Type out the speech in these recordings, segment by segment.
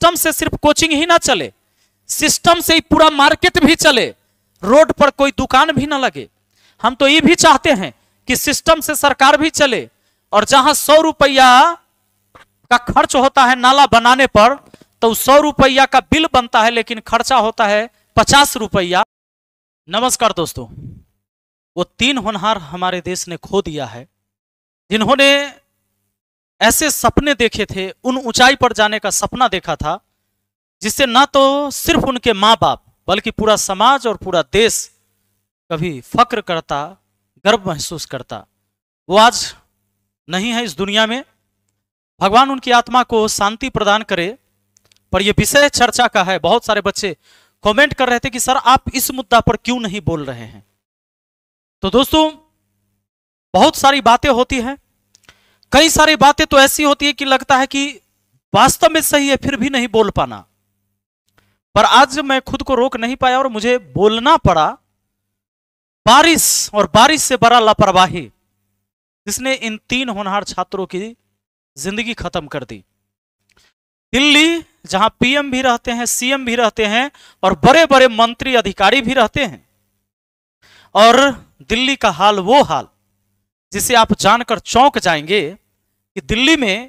system से सिर्फ coaching ही ना चले सिस्टम से ही पूरा मार्केट भी चले रोड पर कोई दुकान भी ना लगे हम तो ये भी चाहते हैं कि सिस्टम से सरकार भी चले और जहां सौ रुपया का खर्च होता है नाला बनाने पर तो सौ रुपया का बिल बनता है लेकिन खर्चा होता है पचास रुपया नमस्कार दोस्तों वो तीन होनहार हमारे देश ने खो दिया है जिन्होंने ऐसे सपने देखे थे उन ऊंचाई पर जाने का सपना देखा था जिससे ना तो सिर्फ उनके माँ बाप बल्कि पूरा समाज और पूरा देश कभी फक्र करता गर्व महसूस करता वो आज नहीं है इस दुनिया में भगवान उनकी आत्मा को शांति प्रदान करे पर यह विषय चर्चा का है बहुत सारे बच्चे कमेंट कर रहे थे कि सर आप इस मुद्दा पर क्यों नहीं बोल रहे हैं तो दोस्तों बहुत सारी बातें होती हैं कई सारी बातें तो ऐसी होती है कि लगता है कि वास्तव में सही है फिर भी नहीं बोल पाना पर आज मैं खुद को रोक नहीं पाया और मुझे बोलना पड़ा बारिश और बारिश से बड़ा लापरवाही जिसने इन तीन होनहार छात्रों की जिंदगी खत्म कर दी दिल्ली जहां पीएम भी रहते हैं सीएम भी रहते हैं और बड़े बड़े मंत्री अधिकारी भी रहते हैं और दिल्ली का हाल वो हाल जिसे आप जानकर चौंक जाएंगे कि दिल्ली में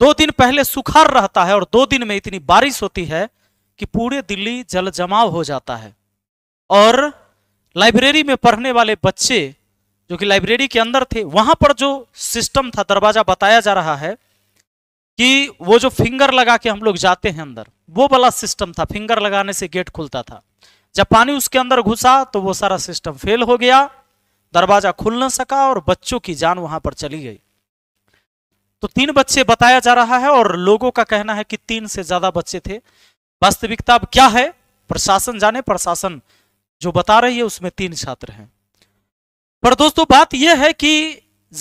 दो दिन पहले सुखार रहता है और दो दिन में इतनी बारिश होती है कि पूरे दिल्ली जल जमाव हो जाता है और लाइब्रेरी में पढ़ने वाले बच्चे जो कि लाइब्रेरी के अंदर थे वहां पर जो सिस्टम था दरवाजा बताया जा रहा है कि वो जो फिंगर लगा के हम लोग जाते हैं अंदर वो वाला सिस्टम था फिंगर लगाने से गेट खुलता था जब पानी उसके अंदर घुसा तो वो सारा सिस्टम फेल हो गया दरवाजा खुल ना सका और बच्चों की जान वहां पर चली गई तो तीन बच्चे बताया जा रहा है और लोगों का कहना है कि तीन से ज्यादा बच्चे थे वास्तविकता अब क्या है प्रशासन जाने प्रशासन जो बता रही है उसमें तीन छात्र हैं पर दोस्तों बात यह है कि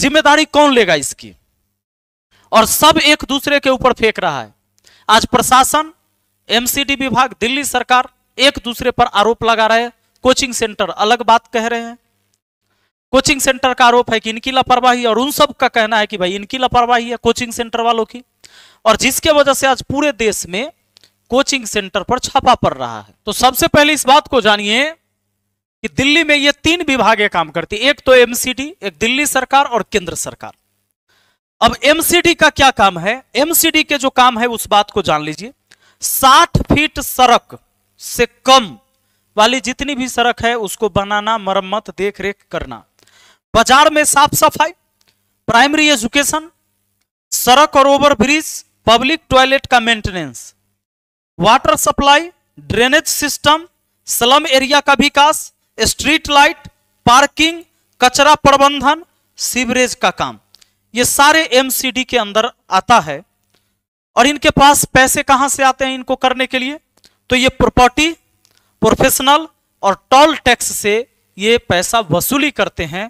जिम्मेदारी कौन लेगा इसकी और सब एक दूसरे के ऊपर फेंक रहा है आज प्रशासन एमसीडी विभाग दिल्ली सरकार एक दूसरे पर आरोप लगा रहे कोचिंग सेंटर अलग बात कह रहे हैं कोचिंग सेंटर का आरोप है कि इनकी लापरवाही और उन सब का कहना है कि भाई इनकी लापरवाही है कोचिंग सेंटर वालों की और जिसके वजह से आज पूरे देश में कोचिंग सेंटर पर छापा पड़ रहा है तो सबसे पहले इस बात को जानिए कि दिल्ली में ये तीन विभागें काम करती एक तो एमसीडी एक दिल्ली सरकार और केंद्र सरकार अब एमसीडी का क्या काम है एमसीडी के जो काम है उस बात को जान लीजिए साठ फीट सड़क से कम वाली जितनी भी सड़क है उसको बनाना मरम्मत देख रेख करना बाजार में साफ सफाई प्राइमरी एजुकेशन सड़क और ओवर ब्रिज पब्लिक टॉयलेट का maintenance water supply drainage system slum area का विकास स्ट्रीट लाइट पार्किंग कचरा प्रबंधन सीवरेज का काम ये सारे एमसीडी के अंदर आता है और इनके पास पैसे कहां से आते हैं इनको करने के लिए तो ये प्रॉपर्टी प्रोफेशनल और टोल टैक्स से ये पैसा वसूली करते हैं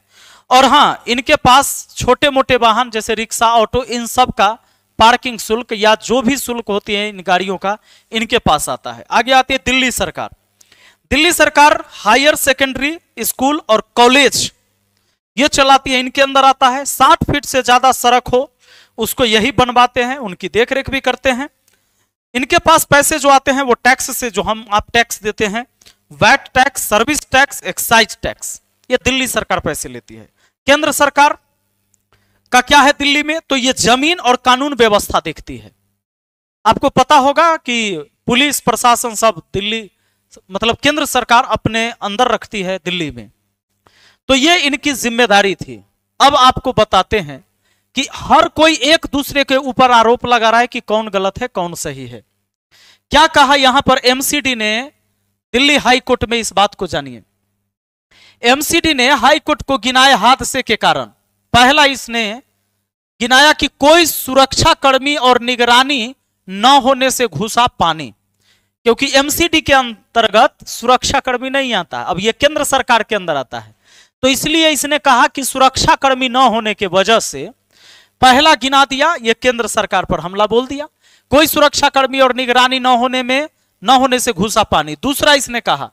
और हाँ इनके पास छोटे मोटे वाहन जैसे रिक्शा ऑटो इन सब का पार्किंग शुल्क या जो भी शुल्क होती है इन गाड़ियों का इनके पास आता है आगे आती है दिल्ली सरकार दिल्ली सरकार हायर सेकेंडरी स्कूल और कॉलेज ये चलाती है इनके अंदर आता है साठ फीट से ज्यादा सड़क हो उसको यही बनवाते हैं उनकी देखरेख भी करते हैं इनके पास पैसे जो आते हैं वो टैक्स से जो हम आप टैक्स देते हैं VAT tax service tax excise tax ये दिल्ली सरकार पैसे लेती है केंद्र सरकार का क्या है दिल्ली में तो ये जमीन और कानून व्यवस्था देखती है आपको पता होगा कि पुलिस प्रशासन सब दिल्ली मतलब केंद्र सरकार अपने अंदर रखती है दिल्ली में तो ये इनकी जिम्मेदारी थी अब आपको बताते हैं कि हर कोई एक दूसरे के ऊपर आरोप लगा रहा है कि कौन गलत है कौन सही है क्या कहा यहां पर एमसीडी ने दिल्ली हाई कोर्ट में इस बात को जानिए एमसीडी ने हाईकोर्ट को गिनाए हादसे के कारण पहला इसने गिनाया कि कोई सुरक्षा कर्मी और निगरानी न होने से घुसा पानी क्योंकि एमसीडी के अंतर्गत सुरक्षा कर्मी नहीं आता अब यह केंद्र सरकार के अंदर आता है तो इसलिए इसने कहा कि सुरक्षा कर्मी न होने के वजह से पहला गिना दिया यह केंद्र सरकार पर हमला बोल दिया कोई सुरक्षा कर्मी और निगरानी न होने में न होने से घुसा पानी दूसरा इसने कहा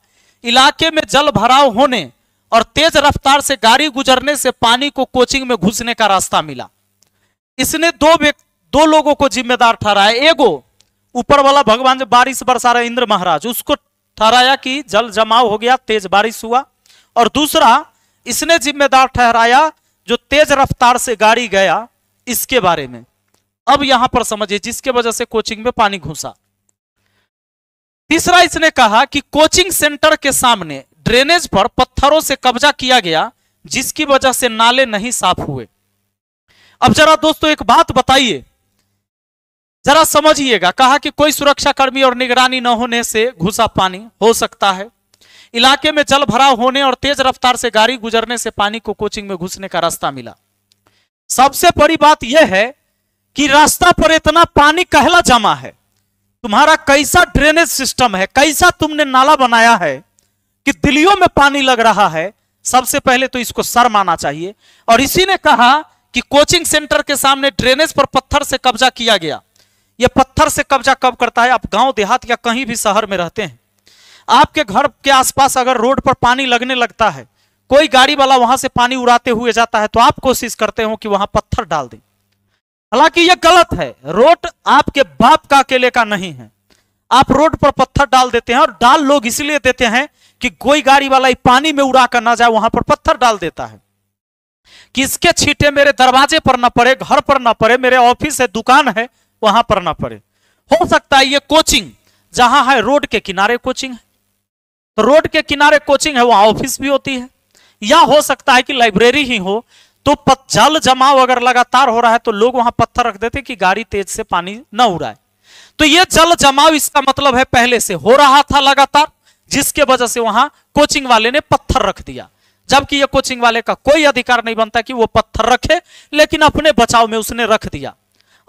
इलाके में जल भराव होने और तेज रफ्तार से गाड़ी गुजरने से पानी को कोचिंग में घुसने का रास्ता मिला इसने दो दो लोगों को जिम्मेदार ठहराया एगो ऊपर वाला भगवान जो बारिश बरसा रहे इंद्र महाराज उसको ठहराया कि जल जमाव हो गया तेज बारिश हुआ और दूसरा इसने जिम्मेदार ठहराया जो तेज रफ्तार से गाड़ी गया इसके बारे में अब यहां पर समझिए जिसके वजह से कोचिंग में पानी घुसा तीसरा इसने कहा कि कोचिंग सेंटर के सामने ड्रेनेज पर पत्थरों से कब्जा किया गया जिसकी वजह से नाले नहीं साफ हुए अब जरा दोस्तों एक बात बताइए जरा समझिएगा कहा कि कोई सुरक्षाकर्मी और निगरानी न होने से घुसा पानी हो सकता है इलाके में जल भराव होने और तेज रफ्तार से गाड़ी गुजरने से पानी को कोचिंग में घुसने का रास्ता मिला सबसे बड़ी बात यह है कि रास्ता पर इतना पानी कहला जमा है तुम्हारा कैसा ड्रेनेज सिस्टम है कैसा तुमने नाला बनाया है कि दिलियों में पानी लग रहा है सबसे पहले तो इसको सर माना चाहिए और इसी ने कहा कि कोचिंग सेंटर के सामने ड्रेनेज पर पत्थर से कब्जा किया गया यह पत्थर से कब्जा कब करता है आप गांव देहात या कहीं भी शहर में रहते हैं आपके घर के आसपास अगर रोड पर पानी लगने लगता है कोई गाड़ी वाला वहां से पानी उड़ाते हुए जाता है तो आप कोशिश करते हो कि वहां पत्थर डाल दें हालांकि यह गलत है रोड आपके बाप का अकेले का नहीं है आप रोड पर पत्थर डाल देते हैं और डाल लोग इसलिए देते हैं कि कोई गाड़ी वाला पानी में उड़ा कर ना जाए वहां पर पत्थर डाल देता है कि इसके छींटे मेरे दरवाजे पर ना पड़े घर पर ना पड़े मेरे ऑफिस है दुकान है वहां पर ना पड़े हो सकता है ये कोचिंग जहां है रोड के किनारे कोचिंग है तो रोड के किनारे कोचिंग है वहां ऑफिस भी होती है या हो सकता है कि लाइब्रेरी ही हो तो जल जमाव अगर लगातार हो रहा है तो लोग वहां पत्थर रख देते कि गाड़ी तेज से पानी ना उड़ाए तो ये जल जमाव इसका मतलब है पहले से हो रहा था लगातार जिसके वजह से वहां कोचिंग वाले ने पत्थर रख दिया जबकि यह कोचिंग वाले का कोई अधिकार नहीं बनता कि वो पत्थर रखे लेकिन अपने बचाव में उसने रख दिया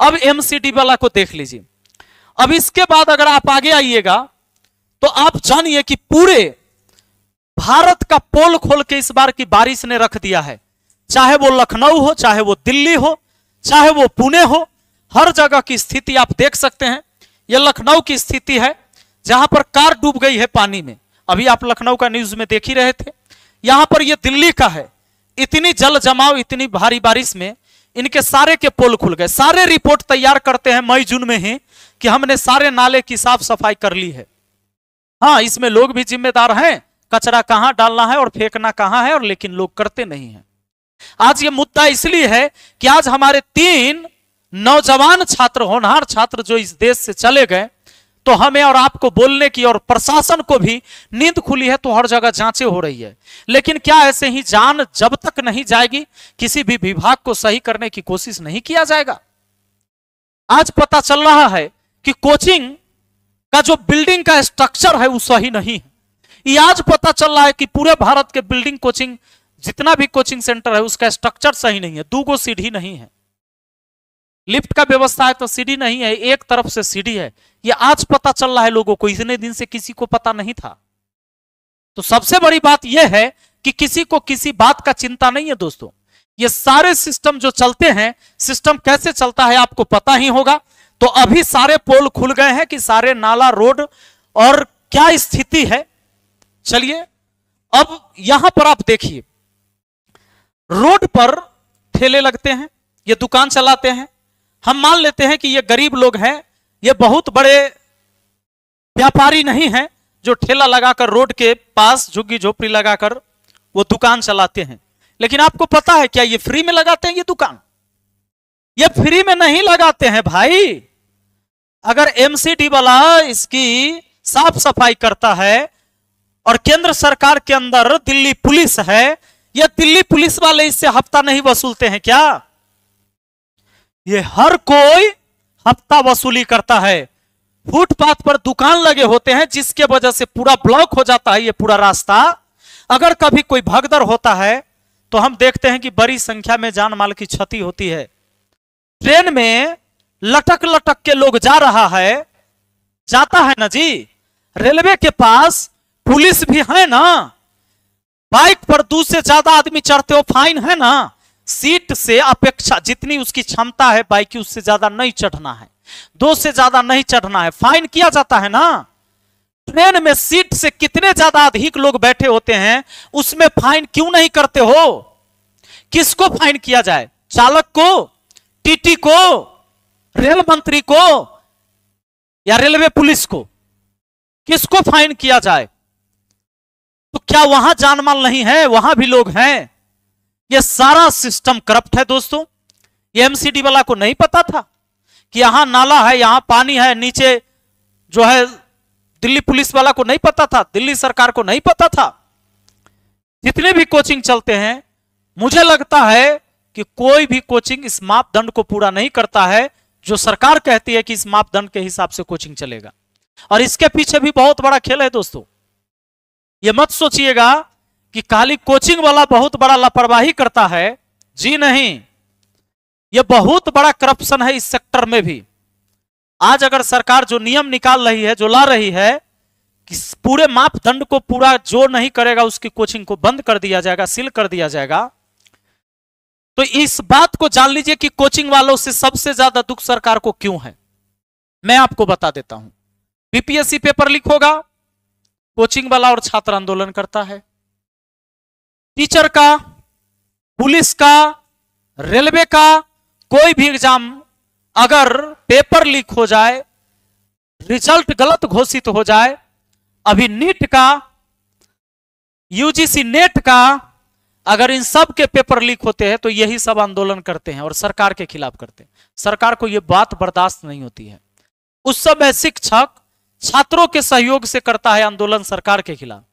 अब एमसीडी वाला को देख लीजिए अब इसके बाद अगर आप आगे आइएगा तो आप जानिए कि पूरे भारत का पोल खोल के इस बार की बारिश ने रख दिया है चाहे वो लखनऊ हो चाहे वो दिल्ली हो चाहे वो पुणे हो हर जगह की स्थिति आप देख सकते हैं यह लखनऊ की स्थिति है जहां पर कार डूब गई है पानी में अभी आप लखनऊ का न्यूज में देख ही रहे थे यहां पर यह दिल्ली का है इतनी जल जमाव इतनी भारी बारिश में इनके सारे के पोल खुल गए सारे रिपोर्ट तैयार करते हैं मई जून में ही कि हमने सारे नाले की साफ सफाई कर ली है हाँ इसमें लोग भी जिम्मेदार हैं कचरा कहाँ डालना है और फेंकना कहाँ है और लेकिन लोग करते नहीं है आज ये मुद्दा इसलिए है कि आज हमारे तीन नौजवान छात्र होनहार छात्र जो इस देश से चले गए तो हमें और आपको बोलने की और प्रशासन को भी नींद खुली है तो हर जगह जांचें हो रही है लेकिन क्या ऐसे ही जान जब तक नहीं जाएगी किसी भी विभाग को सही करने की कोशिश नहीं किया जाएगा आज पता चल रहा है कि कोचिंग का जो बिल्डिंग का स्ट्रक्चर है वो सही नहीं है ये आज पता चल रहा है कि पूरे भारत के बिल्डिंग कोचिंग जितना भी कोचिंग सेंटर है उसका स्ट्रक्चर सही नहीं है दो गो सीढ़ी नहीं है लिफ्ट का व्यवस्था है तो सीढ़ी नहीं है एक तरफ से सीढ़ी है ये आज पता चल रहा है लोगों को इतने दिन से किसी को पता नहीं था तो सबसे बड़ी बात यह है कि किसी को किसी बात का चिंता नहीं है दोस्तों ये सारे सिस्टम जो चलते हैं सिस्टम कैसे चलता है आपको पता ही होगा तो अभी सारे पोल खुल गए हैं कि सारे नाला रोड और क्या स्थिति है चलिए अब यहां पर आप देखिए रोड पर ठेले लगते हैं ये दुकान चलाते हैं हम मान लेते हैं कि ये गरीब लोग हैं ये बहुत बड़े व्यापारी नहीं हैं जो ठेला लगाकर रोड के पास झुग्गी झोपड़ी लगाकर वो दुकान चलाते हैं लेकिन आपको पता है क्या ये फ्री में लगाते हैं ये दुकान ये फ्री में नहीं लगाते हैं भाई अगर एमसीडी वाला इसकी साफ सफाई करता है और केंद्र सरकार के अंदर दिल्ली पुलिस है या दिल्ली पुलिस वाले इससे हफ्ता नहीं वसूलते हैं क्या ये हर कोई हफ्ता वसूली करता है फुटपाथ पर दुकान लगे होते हैं जिसके वजह से पूरा ब्लॉक हो जाता है ये पूरा रास्ता अगर कभी कोई भगदर होता है तो हम देखते हैं कि बड़ी संख्या में जान माल की क्षति होती है ट्रेन में लटक लटक के लोग जा रहा है जाता है ना जी रेलवे के पास पुलिस भी है ना बाइक पर दूसरे ज्यादा आदमी चढ़ते हो फाइन है ना सीट से अपेक्षा जितनी उसकी क्षमता है बाइक उससे ज्यादा नहीं चढ़ना है दो से ज्यादा नहीं चढ़ना है फाइन किया जाता है ना ट्रेन में सीट से कितने ज्यादा अधिक लोग बैठे होते हैं उसमें फाइन क्यों नहीं करते हो किसको फाइन किया जाए चालक को टीटी को रेल मंत्री को या रेलवे पुलिस को किसको फाइन किया जाए तो क्या वहां जानमाल नहीं है वहां भी लोग हैं ये सारा सिस्टम करप्ट है दोस्तों ये एमसीडी वाला को नहीं पता था कि यहां नाला है यहां पानी है नीचे जो है दिल्ली पुलिस वाला को नहीं पता था दिल्ली सरकार को नहीं पता था जितने भी कोचिंग चलते हैं मुझे लगता है कि कोई भी कोचिंग इस मापदंड को पूरा नहीं करता है जो सरकार कहती है कि इस मापदंड के हिसाब से कोचिंग चलेगा और इसके पीछे भी बहुत बड़ा खेल है दोस्तों ये मत सोचिएगा कि काली कोचिंग वाला बहुत बड़ा लापरवाही करता है जी नहीं यह बहुत बड़ा करप्शन है इस सेक्टर में भी आज अगर सरकार जो नियम निकाल रही है जो ला रही है कि पूरे मापदंड को पूरा जो नहीं करेगा उसकी कोचिंग को बंद कर दिया जाएगा सील कर दिया जाएगा तो इस बात को जान लीजिए कि कोचिंग वालों से सबसे ज्यादा दुख सरकार को क्यों है मैं आपको बता देता हूं बीपीएससी पेपर लीक होगा कोचिंग वाला और छात्र आंदोलन करता है टीचर का पुलिस का रेलवे का कोई भी एग्जाम अगर पेपर लीक हो जाए रिजल्ट गलत घोषित हो जाए अभी नीट का यूजीसी नेट का अगर इन सब के पेपर लीक होते हैं तो यही सब आंदोलन करते हैं और सरकार के खिलाफ करते हैं सरकार को यह बात बर्दाश्त नहीं होती है उस समय शिक्षक छात्रों के सहयोग से करता है आंदोलन सरकार के खिलाफ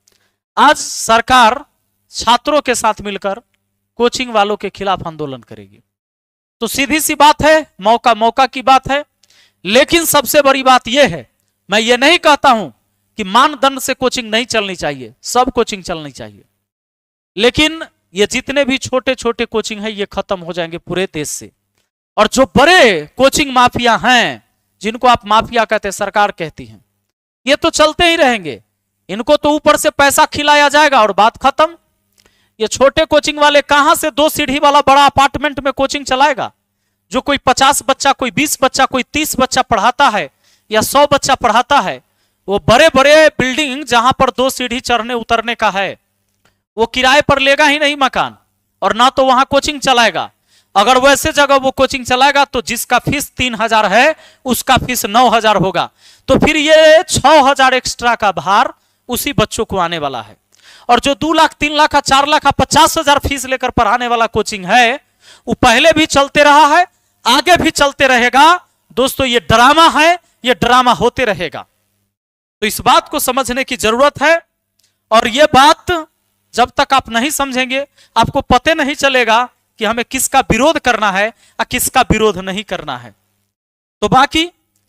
आज सरकार छात्रों के साथ मिलकर कोचिंग वालों के खिलाफ आंदोलन करेगी तो सीधी सी बात है मौका मौका की बात है लेकिन सबसे बड़ी बात यह है मैं ये नहीं कहता हूं कि मानदंड से कोचिंग नहीं चलनी चाहिए सब कोचिंग चलनी चाहिए लेकिन ये जितने भी छोटे छोटे कोचिंग है ये खत्म हो जाएंगे पूरे देश से और जो बड़े कोचिंग माफिया हैं जिनको आप माफिया कहते हैं सरकार कहती है ये तो चलते ही रहेंगे इनको तो ऊपर से पैसा खिलाया जाएगा और बात खत्म ये छोटे कोचिंग वाले कहां से दो सीढ़ी वाला बड़ा अपार्टमेंट में कोचिंग चलाएगा जो कोई पचास बच्चा कोई बीस बच्चा कोई तीस बच्चा पढ़ाता है या सौ बच्चा पढ़ाता है वो बड़े बड़े बिल्डिंग जहां पर दो सीढ़ी चढ़ने उतरने का है वो किराए पर लेगा ही नहीं मकान और ना तो वहां कोचिंग चलाएगा अगर वैसे जगह वो कोचिंग चलाएगा तो जिसका फीस तीन हजार है उसका फीस नौ हजार होगा तो फिर ये छह हजार एक्स्ट्रा का भार उसी बच्चों को आने वाला है और जो दो लाख तीन लाख का चार लाख का पचास हजार फीस लेकर पढ़ाने वाला कोचिंग है वो पहले भी चलते रहा है आगे भी चलते रहेगा दोस्तों ये ड्रामा है ये ड्रामा होते रहेगा तो इस बात को समझने की जरूरत है और ये बात जब तक आप नहीं समझेंगे आपको पते नहीं चलेगा कि हमें किसका विरोध करना है या किसका विरोध नहीं करना है तो बाकी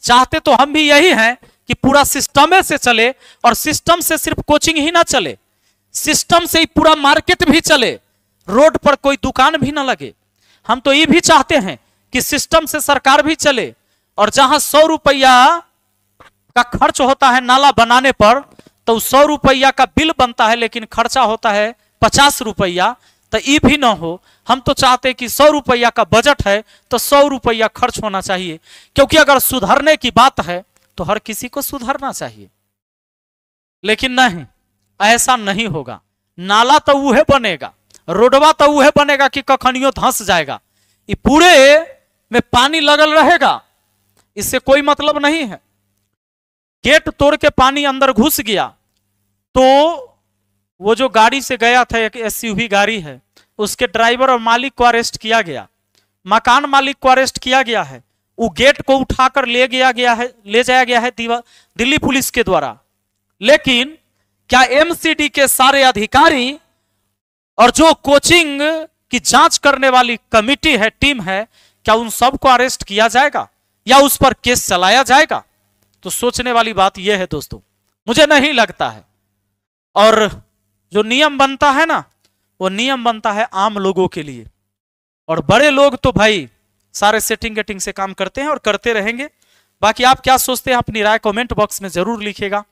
चाहते तो हम भी यही हैं कि पूरा सिस्टम से चले और सिस्टम से सिर्फ कोचिंग ही ना चले सिस्टम से पूरा मार्केट भी चले रोड पर कोई दुकान भी ना लगे हम तो ये भी चाहते हैं कि सिस्टम से सरकार भी चले और जहां सौ रुपया का खर्च होता है नाला बनाने पर तो सौ रुपया का बिल बनता है लेकिन खर्चा होता है पचास रुपया तो ये भी ना हो हम तो चाहते हैं कि सौ रुपया का बजट है तो सौ रुपया खर्च होना चाहिए क्योंकि अगर सुधरने की बात है तो हर किसी को सुधरना चाहिए लेकिन नहीं ऐसा नहीं होगा नाला तो वह बनेगा रोडवा तो वह बनेगा कि कखनियों धंस जाएगा ये पूरे में पानी लगल रहेगा इससे कोई मतलब नहीं है गेट तोड़ के पानी अंदर घुस गया तो वो जो गाड़ी से गया था एक एस गाड़ी है उसके ड्राइवर और मालिक को अरेस्ट किया गया मकान मालिक को अरेस्ट किया गया है वो गेट को उठाकर ले गया गया है ले जाया गया है दिल्ली पुलिस के द्वारा लेकिन क्या एमसीडी के सारे अधिकारी और जो कोचिंग की जांच करने वाली कमिटी है टीम है क्या उन सबको अरेस्ट किया जाएगा या उस पर केस चलाया जाएगा तो सोचने वाली बात यह है दोस्तों मुझे नहीं लगता है और जो नियम बनता है ना वो नियम बनता है आम लोगों के लिए और बड़े लोग तो भाई सारे सेटिंग गेटिंग से काम करते हैं और करते रहेंगे बाकी आप क्या सोचते हैं अपनी राय कमेंट बॉक्स में जरूर लिखेगा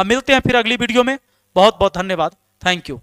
हम मिलते हैं फिर अगली वीडियो में बहुत बहुत धन्यवाद थैंक यू